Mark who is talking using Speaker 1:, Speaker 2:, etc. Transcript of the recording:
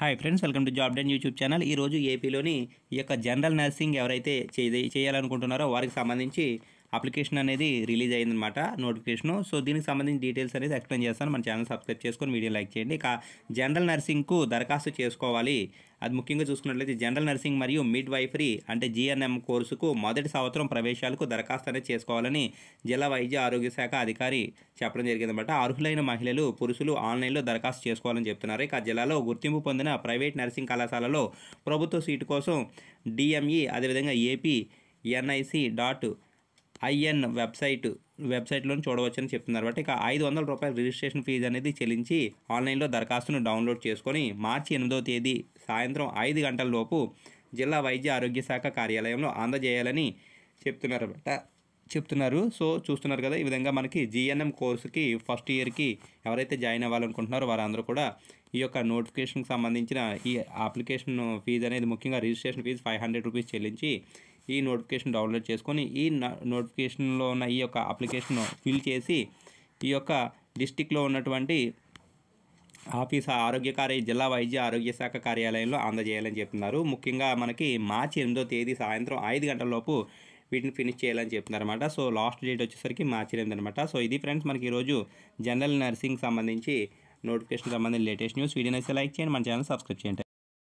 Speaker 1: hi friends welcome to job den YouTube channel ఈరోజు ఏపీలోని ఈ యొక్క జనరల్ నర్సింగ్ ఎవరైతే చేయాలనుకుంటున్నారో వారికి సంబంధించి అప్లికేషన్ అనేది రిలీజ్ అయిందనమాట నోటిఫికేషన్ సో దీనికి సంబంధించిన డీటెయిల్స్ అనేది ఎక్స్ప్లెయిన్ చేస్తాను మన ఛానల్ సబ్స్క్రైబ్ చేసుకొని వీడియో లైక్ చేయండి ఇక జనరల్ నర్సింగ్కు దరఖాస్తు చేసుకోవాలి అది ముఖ్యంగా చూసుకున్నట్లయితే జనరల్ నర్సింగ్ మరియు మిడ్ వైఫరీ అంటే జిఎన్ఎం కోర్సుకు మొదటి సంవత్సరం ప్రవేశాలకు దరఖాస్తు అనేది చేసుకోవాలని జిల్లా వైద్య ఆరోగ్య శాఖ అధికారి చెప్పడం జరిగిందన్నమాట అర్హులైన మహిళలు పురుషులు ఆన్లైన్లో దరఖాస్తు చేసుకోవాలని చెప్తున్నారు ఇక జిల్లాలో గుర్తింపు పొందిన ప్రైవేట్ నర్సింగ్ కళాశాలలో ప్రభుత్వ సీటు కోసం డిఎంఈ అదేవిధంగా AP NIC dot IN website వెబ్సైట్లో చూడవచ్చని చెప్తున్నారు బట్ ఇక ఐదు వందల రూపాయల రిజిస్ట్రేషన్ ఫీజు అనేది చెల్లించి ఆన్లైన్లో దరఖాస్తును డౌన్లోడ్ చేసుకొని మార్చి ఎనిమిదో తేదీ సాయంత్రం ఐదు గంటల లోపు జిల్లా వైద్య ఆరోగ్య శాఖ కార్యాలయంలో అందజేయాలని చెప్తున్నారు చెప్తున్నారు సో చూస్తున్నారు కదా ఈ విధంగా మనకి జిఎన్ఎం కోర్సుకి ఫస్ట్ ఇయర్కి ఎవరైతే జాయిన్ అవ్వాలనుకుంటున్నారో వారందరూ కూడా ఈ యొక్క నోటిఫికేషన్కి సంబంధించిన ఈ అప్లికేషన్ ఫీజు అనేది ముఖ్యంగా registration fee five hundred rupees చెల్లించి ఈ నోటిఫికేషన్ డౌన్లోడ్ చేసుకొని ఈ నోటిఫికేషన్లో ఉన్న ఈ యొక్క అప్లికేషన్ ఫిల్ చేసి ఈ యొక్క డిస్టిక్లో ఉన్నటువంటి ఆఫీస్ ఆరోగ్య కార్య జిల్లా వైద్య ఆరోగ్య శాఖ కార్యాలయంలో అందజేయాలని చెప్తున్నారు ముఖ్యంగా మనకి మార్చి ఎనిమిదో తేదీ సాయంత్రం ఐదు గంటల లోపు వీటిని ఫినిష్ చేయాలని చెప్తున్నారు సో లాస్ట్ డేట్ వచ్చేసరికి మార్చి ఎనిమిది అనమాట సో ఇది ఫ్రెండ్స్ మనకి ఈరోజు జనరల్ నర్సింగ్ సంబంధించి నోటిఫికేషన్ సంబంధించి లేటెస్ట్ న్యూస్ వీడియో నచ్చితే లైక్ చేయండి మన ఛానల్ సబ్స్క్రైబ్ చేయండి